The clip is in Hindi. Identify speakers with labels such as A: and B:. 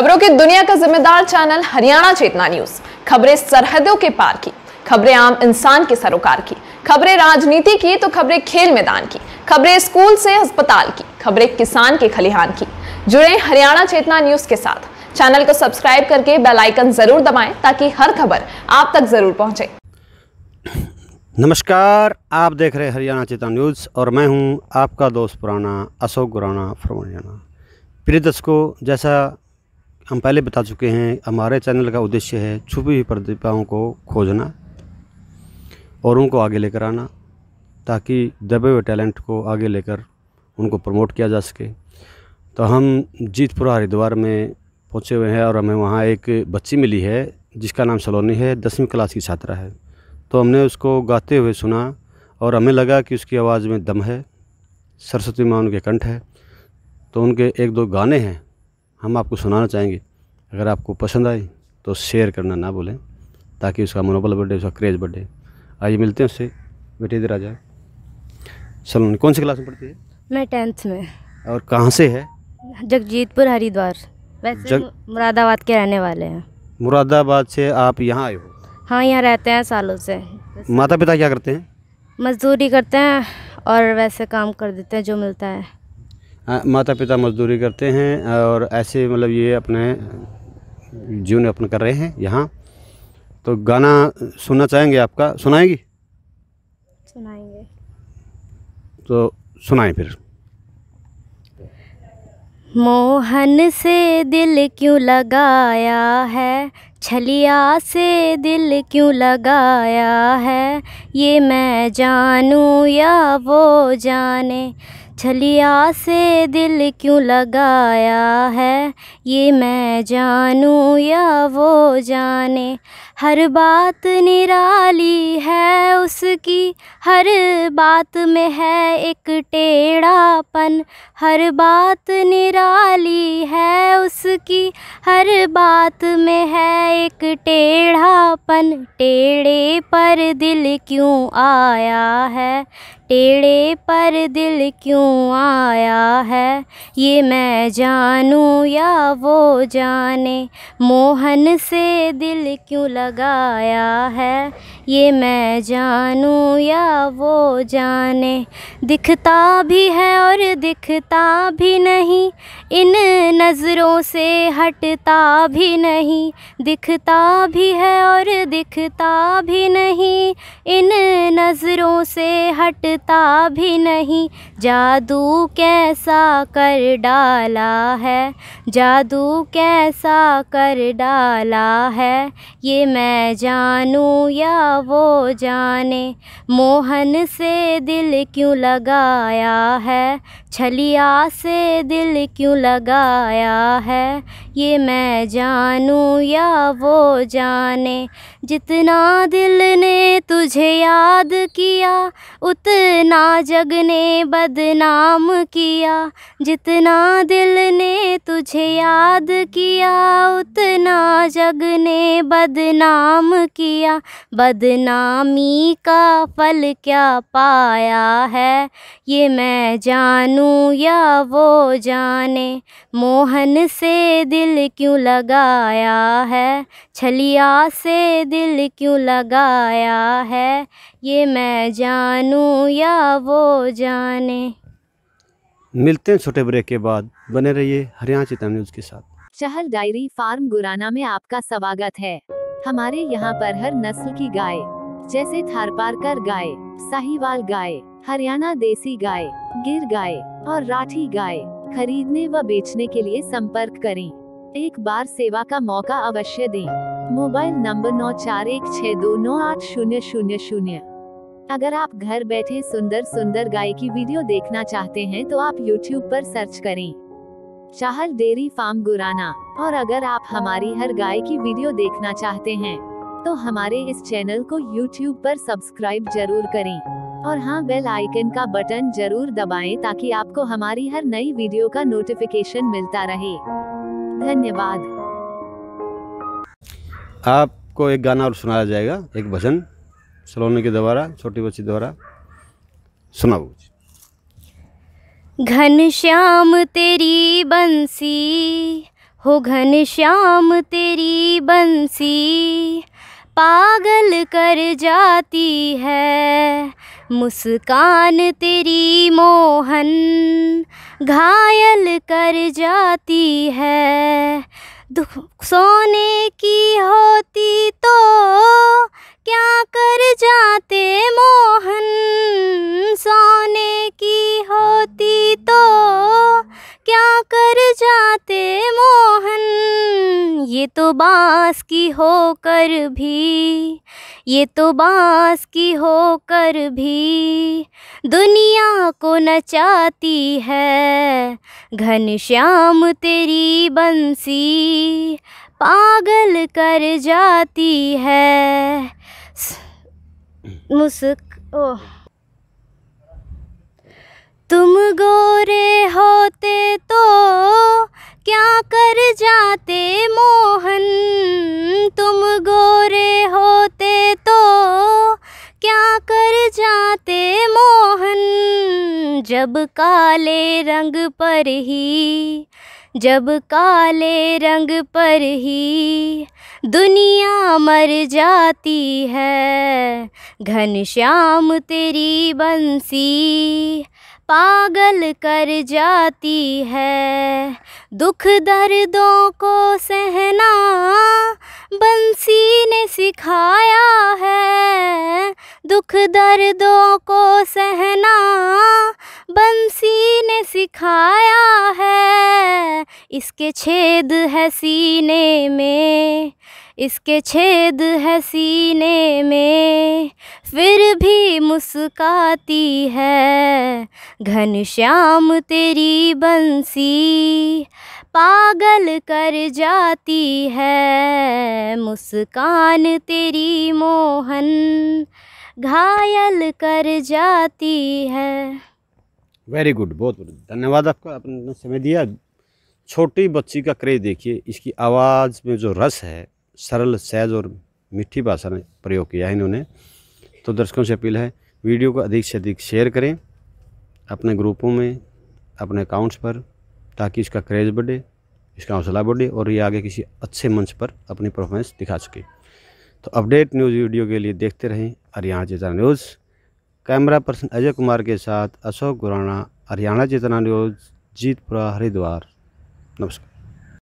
A: खबरों की दुनिया का जिम्मेदार चैनल हरियाणा चेतना न्यूज खबरें सरहदों के पार की खबरें आम इंसान के सरोकार की खबरें राजनीति की तो खबरें खेल मैदान की खबरें स्कूल से अस्पताल की खबरें किसान के खलिहान की जुड़े हरियाणा चेतना न्यूज के साथ चैनल को सब्सक्राइब करके बेल आइकन जरूर दबाएं ताकि हर खबर आप तक जरूर पहुंचे नमस्कार आप देख रहे हरियाणा चेतना न्यूज़ और मैं हूँ आपका दोस्त पुराना अशोक गुराना फ्रॉम हरियाणा प्रिय दर्शकों जैसा हम पहले बता चुके हैं हमारे चैनल का उद्देश्य है छुपी हुई प्रतिभाओं को खोजना और उनको आगे लेकर आना ताकि दबे हुए टैलेंट को आगे लेकर उनको प्रमोट किया जा सके तो हम जीतपुरा हरिद्वार में पहुँचे हुए हैं और हमें वहाँ एक बच्ची मिली है जिसका नाम सलोनी है दसवीं क्लास की छात्रा है तो हमने उसको गाते हुए सुना और हमें लगा कि उसकी आवाज़ में दम है सरस्वती माँ उनके कंठ है तो उनके एक दो गाने हैं हम आपको सुनाना चाहेंगे अगर आपको पसंद आई तो शेयर करना ना भूलें ताकि उसका मनोबल बढ़े उसका क्रेज़ बढ़े आइए मिलते हैं उससे बेटे इधर आ जाए सलोनी कौन सी क्लास में पढ़ती है
B: मैं टेंथ में
A: और कहाँ से है
B: जगजीतपुर हरिद्वार वैसे जग... मुरादाबाद के रहने वाले हैं
A: मुरादाबाद से आप यहाँ आए हो
B: हाँ यहाँ रहते हैं सालों से
A: माता पिता क्या करते हैं
B: मजदूरी करते हैं और वैसे काम कर देते हैं जो मिलता है
A: हाँ, माता पिता मजदूरी करते हैं और ऐसे मतलब ये अपने जीवन अपन कर रहे हैं यहाँ तो गाना सुनना चाहेंगे आपका सुनाएगी सुनाएंगे तो सुनाएं फिर
B: मोहन से दिल क्यों लगाया है छलिया से दिल क्यों लगाया है ये मैं जानूँ या वो जाने छलिया से दिल क्यों लगाया है ये मैं जानूँ या वो जाने हर बात निराली है उसकी हर बात में है एक टेढ़ापन हर बात निराली है उसकी हर बात में है एक टेढ़ापन टेढ़े पर दिल क्यों आया है टेढ़े पर दिल क्यों आया है ये मैं जानूं या वो जाने मोहन से दिल क्यों लगाया है ये मैं जानूँ या वो जाने दिखता भी है और दिखता भी नहीं इन नज़रों से हटता भी नहीं दिखता भी है और दिखता भी नहीं इन नज़रों से हटता भी नहीं जादू कैसा कर डाला है जादू कैसा कर डाला है ये मैं जानूँ या वो जाने मोहन से दिल क्यों लगाया है छलिया से दिल क्यों लगाया है ये मैं जानूँ या वो जाने जितना दिल ने तुझे याद किया उतना जग ने बदनाम किया जितना दिल ने तुझे याद किया उतना जग ने बदनाम किया बदनामी का फल क्या पाया है ये मैं जानूँ या वो जाने मोहन से दिल दिल क्यों लगाया है छलिया से दिल क्यों लगाया है ये मैं जानूं या वो जाने
A: मिलते हैं छोटे ब्रेक के बाद बने रहिए हरियाणा चेतन न्यूज के साथ
B: चहल डायरी फार्म गुराना में आपका स्वागत है हमारे यहाँ पर हर नस्ल की गाय जैसे थारपारकर गाय साहिवाल गाय हरियाणा देसी गाय गिर गाय और राठी गाय खरीदने व बेचने के लिए संपर्क करें एक बार सेवा का मौका अवश्य दें मोबाइल नंबर नौ चार एक छः दो नौ आठ शून्य शून्य शून्य अगर आप घर बैठे सुंदर सुंदर गाय की वीडियो देखना चाहते हैं तो आप YouTube पर सर्च करें चाहल डेयरी फार्म गुराना और अगर आप हमारी हर गाय की वीडियो देखना चाहते हैं तो हमारे इस चैनल को YouTube पर सब्सक्राइब जरूर करें और हाँ बेल आइकन का बटन जरूर दबाएं ताकि आपको हमारी हर नई वीडियो का नोटिफिकेशन मिलता रहे धन्यवाद
A: आपको एक गाना और सुनाया जाएगा एक भजन सलोनी के द्वारा छोटी बच्ची द्वारा सुनाओ
B: घन श्याम तेरी बंसी हो घन श्याम तेरी बंसी पागल कर जाती है मुस्कान तेरी मोहन घायल कर जाती है दुख सोने की होती तो बांस की होकर भी ये तो बांस की होकर भी दुनिया को नचाती है घनश्याम तेरी बंसी पागल कर जाती है मुस्क ओह तुम गोरे होते तो क्या कर जाते मोहन तुम गोरे होते तो क्या कर जाते मोहन जब काले रंग पर ही जब काले रंग पर ही दुनिया मर जाती है घनश्याम तेरी बंसी पागल कर जाती है दुख दर्दों को सहना बंसी ने सिखाया है दुख दर्दों को सहना बंसी ने सिखाया है इसके छेद है सीने में इसके छेद है सीने में फिर भी मुस्काती है घन श्याम तेरी बंसी पागल कर जाती है मुस्कान तेरी मोहन घायल कर जाती है
A: वेरी गुड बहुत धन्यवाद आपका आपने समय दिया छोटी बच्ची का क्रेज देखिए इसकी आवाज़ में जो रस है सरल सहज और मीठी भाषा में प्रयोग किया है इन्होंने तो दर्शकों से अपील है वीडियो को अधिक से अधिक शेयर करें अपने ग्रुपों में अपने अकाउंट्स पर ताकि इसका क्रेज बढ़े इसका हौसला बढ़े और ये आगे किसी अच्छे मंच पर अपनी परफॉर्मेंस दिखा सके तो अपडेट न्यूज़ वीडियो के लिए देखते रहें Haryana Chetna news camera person Ajay Kumar के साथ अशोक गुराना हरियाणा चेतना न्यूज़ जीतपुरा हरिद्वार नमस्कार